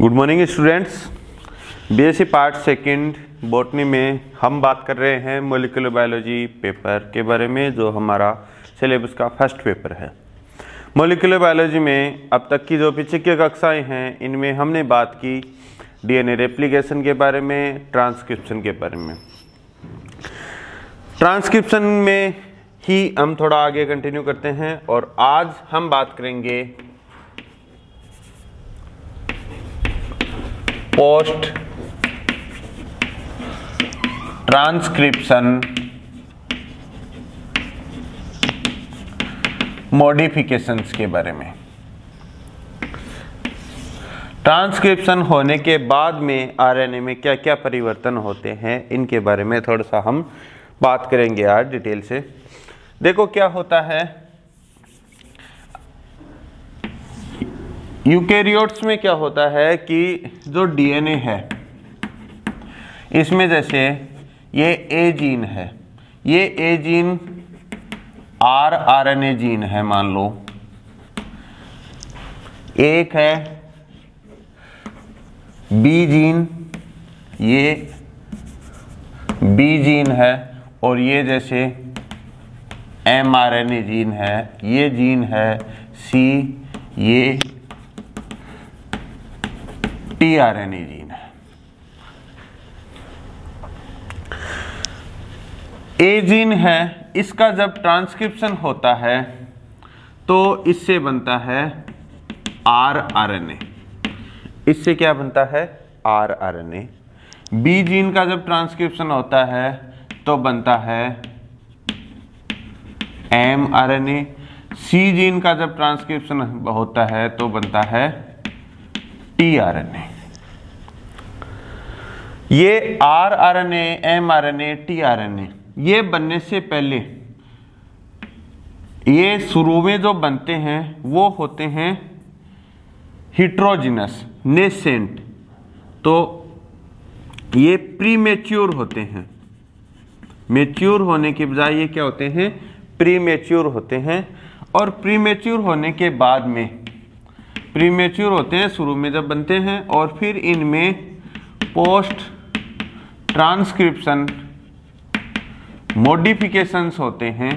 good morning students BSc part second botany में हम बात कर रहे हैं मोलिकुलर बायोलॉजी पेपर के बारे में जो हमारा सिलेबस का फर्स्ट पेपर है मोलिकुलर बायोलॉजी में अब तक की जो पीछे की कक्षाएं हैं इनमें हमने बात की डीएनए रेप्लिकेशन के बारे में ट्रांसक्रिप्शन के बारे में ट्रांसक्रिप्शन में ही हम थोड़ा आगे कंटिन्यू करते हैं और आज हम बात करेंगे पोस्ट ट्रांसक्रिप्शन मॉडिफिकेशंस के बारे में ट्रांसक्रिप्शन होने के बाद में आरएनए में क्या क्या परिवर्तन होते हैं इनके बारे में थोड़ा सा हम बात करेंगे आज डिटेल से देखो क्या होता है यूकेरियोट्स में क्या होता है कि जो डीएनए है इसमें जैसे ये ए जीन है ये A gene R R N A gene है मान लो एक है बी जीन ये बी जीन है और ये जैसे M R N A gene है ये जीन है सी ये टीआरएनए जीन है ए जीन है इसका जब ट्रांसक्रिप्शन होता है तो इससे बनता है आर आर एन ए इससे क्या बनता है R R N A B gene का जब ट्रांसक्रिप्शन होता है तो बनता है M R N A C gene का जब ट्रांसक्रिप्शन होता है तो बनता है टीआरएनए ये R R N mRNA tRNA ये बनने से पहले ये शुरू में जो बनते हैं वो होते हैं हिट्रोजिनस नेसेंट तो ये प्री मेच्योर होते हैं मेच्योर होने के बजाय ये क्या होते हैं प्री मेच्योर होते हैं और प्री मेच्योर होने के बाद में प्रीमेच्योर होते हैं शुरू में जब बनते हैं और फिर इनमें पोस्ट ट्रांसक्रिप्शन मॉडिफिकेशंस होते हैं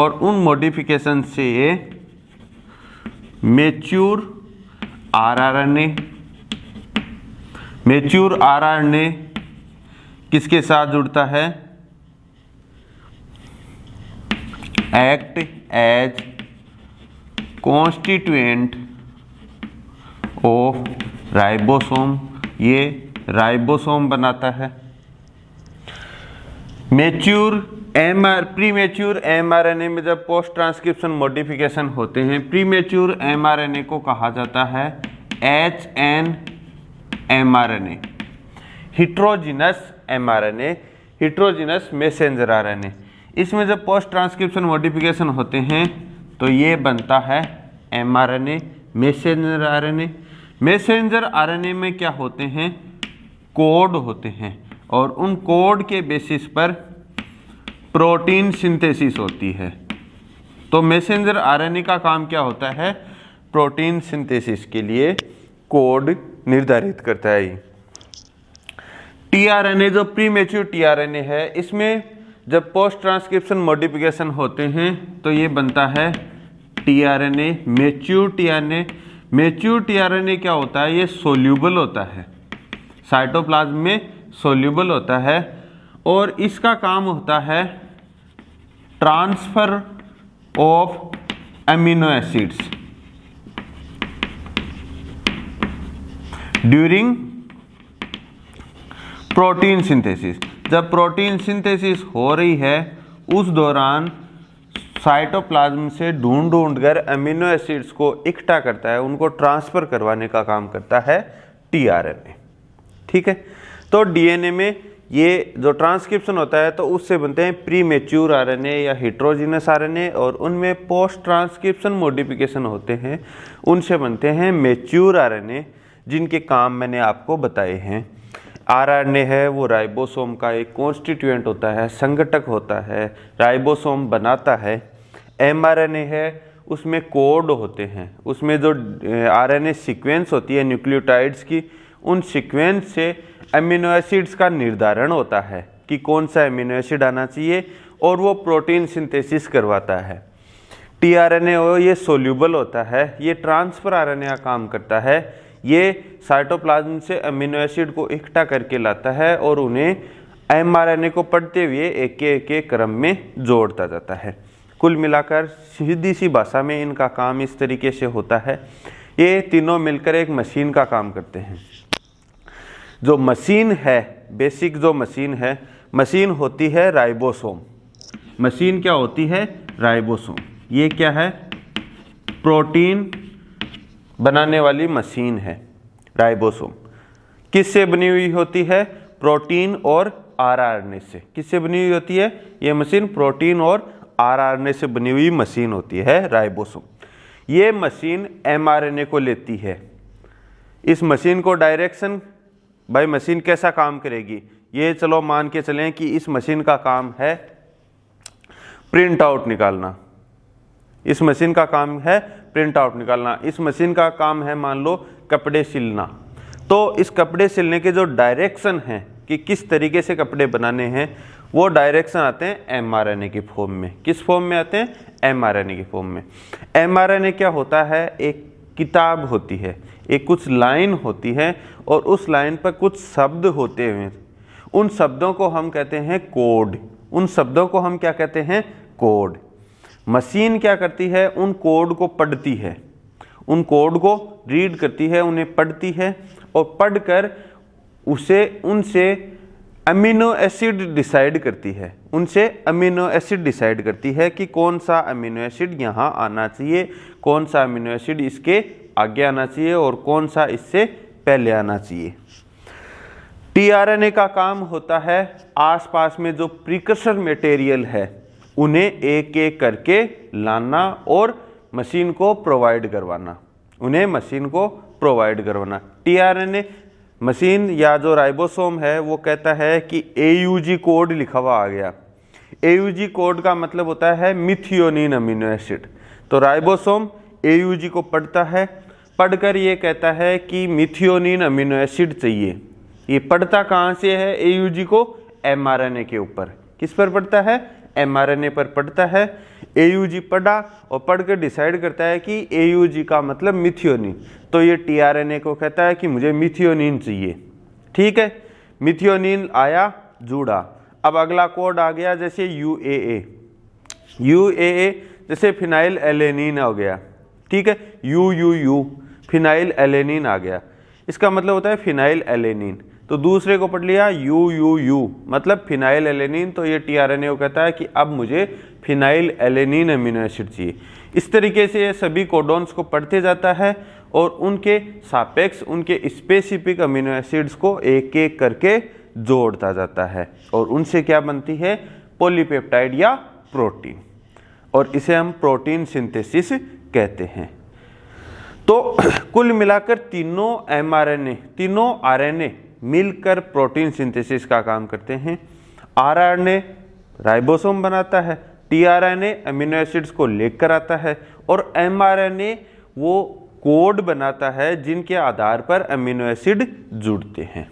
और उन मॉडिफिकेशन से ये मेच्योर आरआरएनए मेच्योर आरआरएनए किसके साथ जुड़ता है act as constituent of ribosome ये राइबोसोम बनाता है mature M R premature M R N A में जब पोस्ट ट्रांसक्रिप्शन मोडिफिकेशन होते हैं premature M R N A को कहा जाता है H N M R N A heterogeneous M R N A heterogeneous messenger R N A इसमें जब पोस्ट ट्रांसक्रिप्शन मोडिफिकेशन होते हैं तो ये बनता है M R N A messenger R N A messenger RNA में क्या होते हैं कोड होते हैं और उन कोड के बेसिस पर प्रोटीन सिंथेसिस होती है तो मैसेंजर आरएनए का काम क्या होता है प्रोटीन सिंथेसिस के लिए कोड निर्धारित करता है टीआरएनए जो प्री मेच्योर टीआरएनए है इसमें जब पोस्ट ट्रांसक्रिप्शन मॉडिफिकेशन होते हैं तो ये बनता है tRNA mature A mature tRNA क्या होता है ये सोल्यूबल होता है साइटोप्लाज्म में सोल्यूबल होता है और इसका काम होता है transfer of amino acids during protein synthesis जब प्रोटीन सिंथेसिस हो रही है उस दौरान साइटोप्लाज्म से ढूंढ ढूंढ कर अमीनो एसिड्स को इकट्ठा करता है उनको ट्रांसफ़र करवाने का काम करता है टीआरएनए ठीक है तो डीएनए में ये जो ट्रांसक्रिप्शन होता है तो उससे बनते हैं प्री मेच्योर आर या हिट्रोजिनस आर और उनमें पोस्ट ट्रांसक्रिप्शन मोडिफिकेशन होते हैं उनसे बनते हैं मेच्योर आर जिनके काम मैंने आपको बताए हैं आरआरएनए है वो राइबोसोम का एक कॉन्स्टिट्यूएंट होता है संगठक होता है राइबोसोम बनाता है एमआरएनए है उसमें कोड होते हैं उसमें जो आरएनए सीक्वेंस होती है न्यूक्लियोटाइड्स की उन सीक्वेंस से अमीनो एसिड्स का निर्धारण होता है कि कौन सा अमीनो एसिड आना चाहिए और वो प्रोटीन सिंथेसिस करवाता है टी आर एन ए ये सोल्यूबल होता है ये ट्रांसफर आर एन ए काम करता है ये साइटोप्लाज्म से अमीनो एसिड को इकट्ठा करके लाता है और उन्हें एमआरएनए को पढ़ते हुए एक एक एक क्रम में जोड़ता जाता है कुल मिलाकर सीधी सी भाषा में इनका काम इस तरीके से होता है ये तीनों मिलकर एक मशीन का काम करते हैं जो मशीन है बेसिक जो मशीन है मशीन होती है राइबोसोम मशीन क्या होती है राइबोसोम ये क्या है प्रोटीन बनाने वाली मशीन है राइबोसोम किससे बनी हुई होती है प्रोटीन और आरआरएनए से किससे बनी हुई होती है ये मशीन प्रोटीन और आरआरएनए से बनी हुई मशीन होती है राइबोसोम ये मशीन एमआरएनए को लेती है इस मशीन को डायरेक्शन भाई मशीन कैसा काम करेगी ये चलो मान के चलें कि इस मशीन का काम है प्रिंट आउट निकालना इस मशीन का काम है प्रिंट आउट निकालना इस मशीन का काम है मान लो कपड़े सिलना तो इस कपड़े सिलने के जो डायरेक्शन हैं कि किस तरीके से कपड़े बनाने हैं वो डायरेक्शन आते हैं एम आर एन ए की फॉर्म में किस फॉर्म में आते हैं एम आर एन ए की फॉर्म में एम आर एन ए क्या होता है एक किताब होती है एक कुछ लाइन होती है और उस लाइन पर कुछ शब्द होते हुए उन शब्दों को हम कहते हैं कोड उन शब्दों को हम क्या कहते हैं कोड मशीन क्या करती है उन कोड को पढ़ती है उन कोड को रीड करती है उन्हें पढ़ती है और पढ़कर उसे उनसे अमीनो एसिड डिसाइड करती है उनसे अमीनो एसिड डिसाइड करती है कि कौन सा अमीनो एसिड यहाँ आना चाहिए कौन सा अमीनो एसिड इसके आगे आना चाहिए और कौन सा इससे पहले आना चाहिए टीआरएनए का काम होता है आसपास में जो प्रिकसर मटेरियल है उन्हें एक एक करके लाना और मशीन को प्रोवाइड करवाना उन्हें मशीन को प्रोवाइड करवाना टीआरएनए मशीन या जो राइबोसोम है वो कहता है कि एयूजी कोड लिखा हुआ आ गया एयूजी कोड का मतलब होता है मिथियोनिन अमीनो एसिड तो राइबोसोम एयूजी को पढ़ता है पढ़कर ये कहता है कि मिथियोनिन अमीनो एसिड चाहिए ये पढ़ता कहाँ से है एयूजी को एमआरएनए के ऊपर किस पर पढ़ता है एमआरएनए पर पढ़ता है एयूजी पढ़ा और पढ़कर डिसाइड करता है कि एयूजी का मतलब मिथियोनिन तो ये टीआरएनए को कहता है कि मुझे मिथियोनिन चाहिए ठीक है मिथियोनिन आया जुड़ा अब अगला कोड आ गया जैसे U A A U A ए जैसे फिनाइल एलेनिन हो गया ठीक है U U U phenylalanine आ गया इसका मतलब होता है फिनाइल एलेनिन तो दूसरे को पढ़ लिया यू यू यू मतलब फिनाइल एलेनिन तो ये टी आर एन ए कहता है कि अब मुझे फिनाइल एलेनिन अमीनो एसिड चाहिए इस तरीके से ये सभी कोडोन्स को पढ़ते जाता है और उनके सापेक्ष उनके स्पेसिफिक अमीनो एसिड्स को एक एक करके जोड़ता जाता है और उनसे क्या बनती है पोलीपेप्टाइड या प्रोटीन और इसे हम प्रोटीन सिंथेसिस कहते हैं तो कुल मिलाकर तीनों एमआरएनए तीनों आरएनए मिलकर प्रोटीन सिंथेसिस का काम करते हैं आरआरएनए राइबोसोम बनाता है टीआरएनए अमीनो एसिड्स को लेकर आता है और एमआरएनए वो कोड बनाता है जिनके आधार पर अमीनो एसिड जुड़ते हैं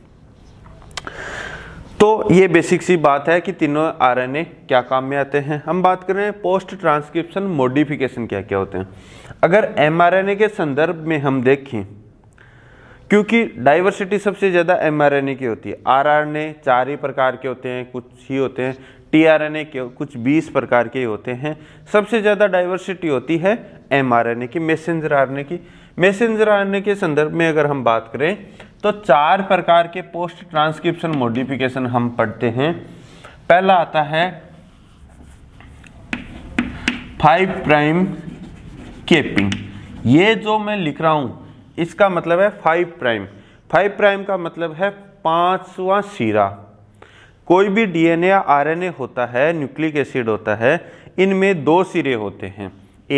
तो ये बेसिक सी बात है कि तीनों आरएनए क्या काम में आते हैं हम बात कर रहे हैं पोस्ट ट्रांसक्रिप्शन मोडिफिकेशन क्या क्या होते हैं अगर एमआरएनए के संदर्भ में हम देखें क्योंकि डाइवर्सिटी सबसे ज़्यादा एम की होती है आर चार ही प्रकार के होते हैं कुछ ही होते हैं टी आर एन ए के कुछ 20 प्रकार के होते हैं सबसे ज़्यादा डाइवर्सिटी होती है एम आर एन ए की मैसेंजर आर एन ए की मैसेंजर आर एन के संदर्भ में अगर हम बात करें तो चार प्रकार के पोस्ट ट्रांसक्रिप्शन मोडिफिकेशन हम पढ़ते हैं पहला आता है फाइव प्राइम केपिंग ये जो मैं लिख रहा हूँ इसका मतलब है फाइव प्राइम फाइव प्राइम का मतलब है पाँचवा सिरा कोई भी डीएनए या आरएनए होता है न्यूक्लिक एसिड होता है इनमें दो सिरे होते हैं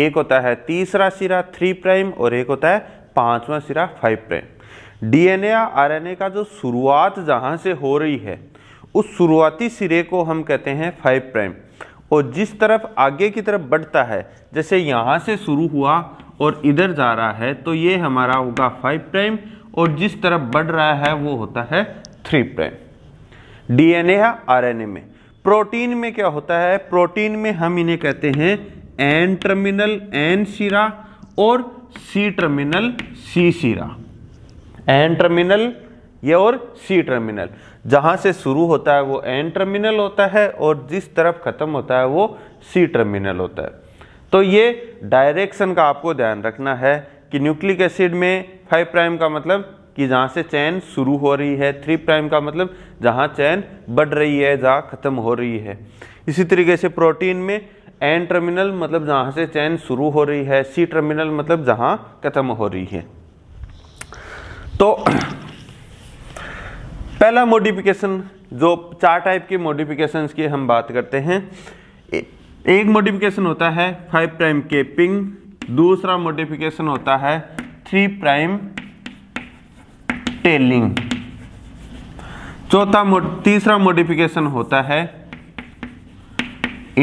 एक होता है तीसरा सिरा थ्री प्राइम और एक होता है पांचवा सिरा फाइव प्राइम डीएनए या आरएनए का जो शुरुआत जहाँ से हो रही है उस शुरुआती सिरे को हम कहते हैं फाइव प्राइम और जिस तरफ आगे की तरफ बढ़ता है जैसे यहाँ से शुरू हुआ और इधर जा रहा है तो ये हमारा होगा फाइव प्राइम और जिस तरफ बढ़ रहा है वो होता है थ्री प्राइम डीएनए या आरएनए में प्रोटीन में क्या होता है प्रोटीन में हम इन्हें कहते हैं एन टर्मिनल एन सिरा और सी टर्मिनल सी सिरा एन टर्मिनल ये और सी टर्मिनल जहां से शुरू होता है वो एन टर्मिनल होता है और जिस तरफ ख़त्म होता है वो सी टर्मिनल होता है तो ये डायरेक्शन का आपको ध्यान रखना है कि न्यूक्लिक एसिड में फाइव प्राइम का मतलब कि जहाँ से चैन शुरू हो रही है थ्री प्राइम का मतलब जहाँ चैन बढ़ रही है जहाँ ख़त्म हो रही है इसी तरीके से प्रोटीन में एन टर्मिनल मतलब जहाँ से चैन शुरू हो रही है सी टर्मिनल मतलब जहाँ ख़त्म हो रही है तो पहला मॉडिफिकेशन जो चार टाइप के मॉडिफिकेशंस की हम बात करते हैं एक मोडिफिकेशन होता है फाइव प्राइम केपिंग दूसरा मोडिफिकेशन होता है थ्री प्राइम टेलिंग चौथा तीसरा मोडिफिकेशन होता है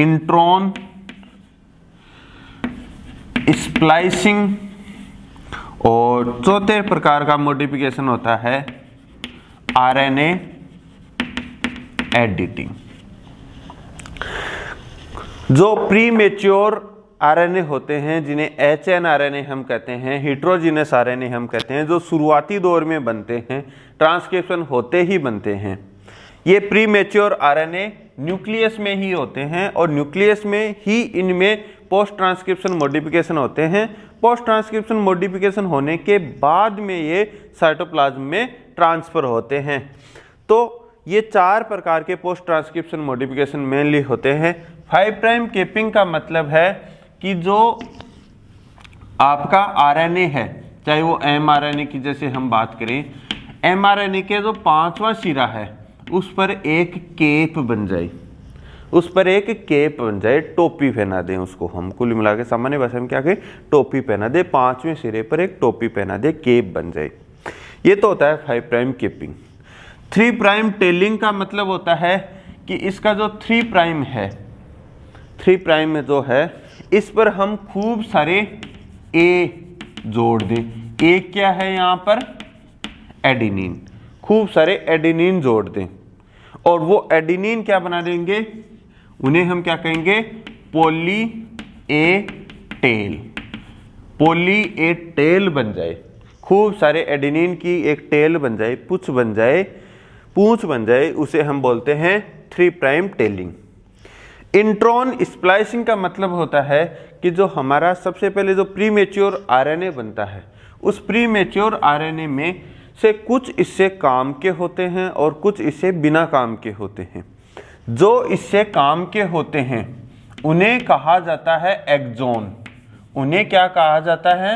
इंट्रॉन स्प्लाइसिंग और चौथे प्रकार का मोडिफिकेशन होता है आरएनए एडिटिंग जो प्री मेच्योर आर होते हैं जिन्हें एच एन आर हम कहते हैं हिट्रोजीनस आर हम कहते हैं जो शुरुआती दौर में बनते हैं ट्रांसक्रिप्शन होते ही बनते हैं ये प्री मेच्योर आर न्यूक्लियस में ही होते हैं और न्यूक्लियस में ही इनमें पोस्ट ट्रांसक्रिप्शन मोडिफिकेशन होते हैं पोस्ट ट्रांसक्रिप्शन मोडिफिकेशन होने के बाद में ये साइटोप्लाज्म में ट्रांसफ़र होते हैं तो ये चार प्रकार के पोस्ट ट्रांसक्रिप्शन मोडिफिकेशन मेनली होते हैं फाइव प्राइम केपिंग का मतलब है कि जो आपका आरएनए है चाहे वो एम आर एन ए की जैसे हम बात करें एम आर एन ए के जो पांचवा सिरा है उस पर एक केप बन जाए उस पर एक केप बन जाए टोपी पहना दें उसको हम कुल मिला के सामान्य भाषा में क्या कहें टोपी पहना दे पांचवें सिरे पर एक टोपी पहना दे केप बन जाए ये तो होता है five prime capping three prime tailing का मतलब होता है कि इसका जो थ्री प्राइम है थ्री प्राइम में जो तो है इस पर हम खूब सारे ए जोड़ दें ए क्या है यहाँ पर एडिनिन खूब सारे एडिनिन जोड़ दें और वो एडिनिन क्या बना देंगे उन्हें हम क्या कहेंगे पोली ए टेल पोली ए टेल बन जाए खूब सारे एडिनिन की एक टेल बन जाए पुछ बन जाए पूछ बन जाए उसे हम बोलते हैं three prime tailing intron splicing का मतलब होता है कि जो हमारा सबसे पहले जो प्री मेच्योर आर बनता है उस प्री मेच्योर आर में से कुछ इससे काम के होते हैं और कुछ इससे बिना काम के होते हैं जो इससे काम के होते हैं उन्हें कहा जाता है एक्जोन उन्हें क्या कहा जाता है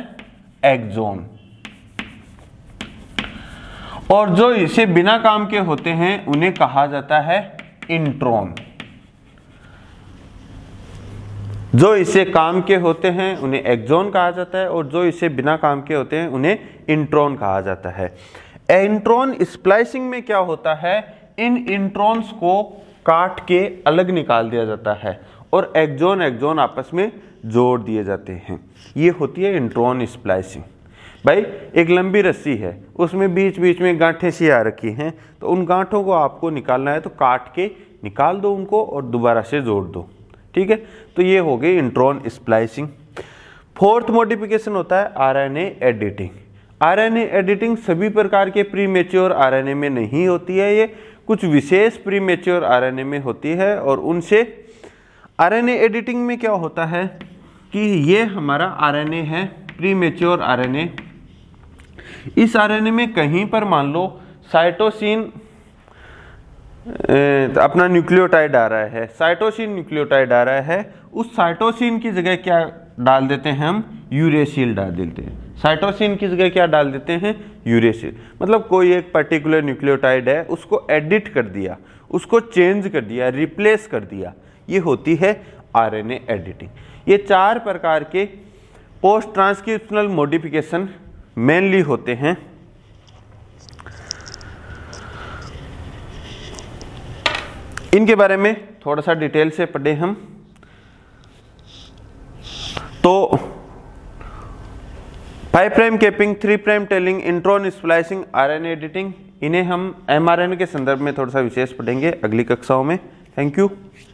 एक्जोन और जो इसे बिना काम के होते हैं उन्हें कहा जाता है इंट्रॉन जो इसे काम के होते हैं उन्हें एक्जोन कहा जाता है और जो इसे बिना काम के होते हैं उन्हें इंट्रॉन कहा जाता है एंट्रॉन स्प्लाइसिंग में क्या होता है इन इंट्रॉन्स को काट के अलग निकाल दिया जाता है और एक्जोन एक्जोन आपस में जोड़ दिए जाते हैं ये होती है इंट्रॉन स्प्लाइसिंग भाई एक लंबी रस्सी है उसमें बीच बीच में गांठें सी आ रखी हैं तो उन गांठों को आपको निकालना है तो काट के निकाल दो उनको और दोबारा से जोड़ दो ठीक है तो ये हो गई इंट्रॉन स्प्लाइसिंग फोर्थ मोडिफिकेशन होता है आरएनए एडिटिंग आरएनए एडिटिंग सभी प्रकार के प्री मेच्योर आर में नहीं होती है ये कुछ विशेष प्री मेच्योर आर में होती है और उनसे आर एडिटिंग में क्या होता है कि ये हमारा आर है प्री मेच्योर आर इस आर में कहीं पर मान लो साइटोसिन तो अपना न्यूक्लियोटाइड आ रहा है साइटोसिन न्यूक्लियोटाइड आ रहा है उस साइटोसिन की जगह क्या डाल देते हैं हम यूरेसिल डाल देते हैं साइटोसिन की जगह क्या डाल देते हैं यूरेसिल मतलब कोई एक पर्टिकुलर न्यूक्लियोटाइड है उसको एडिट कर दिया उसको चेंज कर दिया रिप्लेस कर दिया ये होती है आरएनए एडिटिंग ये चार प्रकार के पोस्ट ट्रांसक्रिप्शनल मॉडिफिकेशन मेनली होते हैं इनके बारे में थोड़ा सा डिटेल से पढ़े हम तो five prime capping three prime tailing intron splicing RNA editing इन्हें हम एमआरएनए के संदर्भ में थोड़ा सा विशेष पढ़ेंगे अगली कक्षाओं में थैंक यू